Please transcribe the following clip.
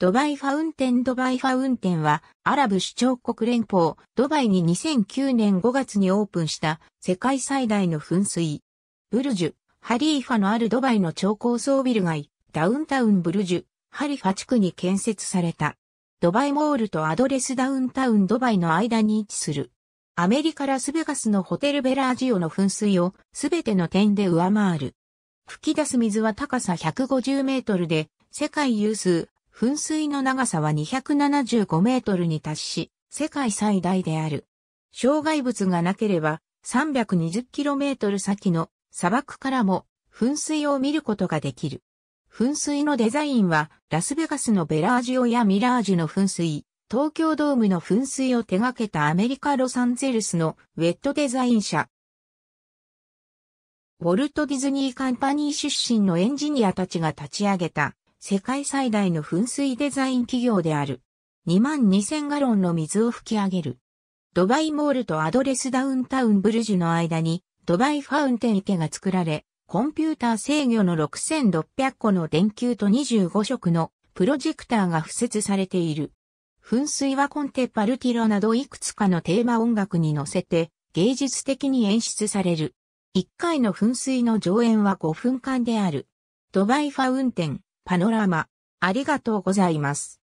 ドバイファウンテンドバイファウンテンはアラブ首長国連邦ドバイに2009年5月にオープンした世界最大の噴水。ブルジュ、ハリーファのあるドバイの超高層ビル街、ダウンタウンブルジュ、ハリファ地区に建設された。ドバイモールとアドレスダウンタウンドバイの間に位置する。アメリカラスベガスのホテルベラージオの噴水をすべての点で上回る。吹き出す水は高さ150メートルで世界有数噴水の長さは275メートルに達し、世界最大である。障害物がなければ3 2 0トル先の砂漠からも噴水を見ることができる。噴水のデザインはラスベガスのベラージオやミラージュの噴水、東京ドームの噴水を手掛けたアメリカ・ロサンゼルスのウェットデザイン社。ウォルト・ディズニー・カンパニー出身のエンジニアたちが立ち上げた世界最大の噴水デザイン企業である。2万2000ガロンの水を吹き上げる。ドバイモールとアドレスダウンタウンブルジュの間に、ドバイファウンテン池が作られ、コンピューター制御の6600個の電球と25色のプロジェクターが付設されている。噴水はコンテパルティロなどいくつかのテーマ音楽に乗せて芸術的に演出される。1回の噴水の上演は5分間である。ドバイファウンテン、パノラマ。ありがとうございます。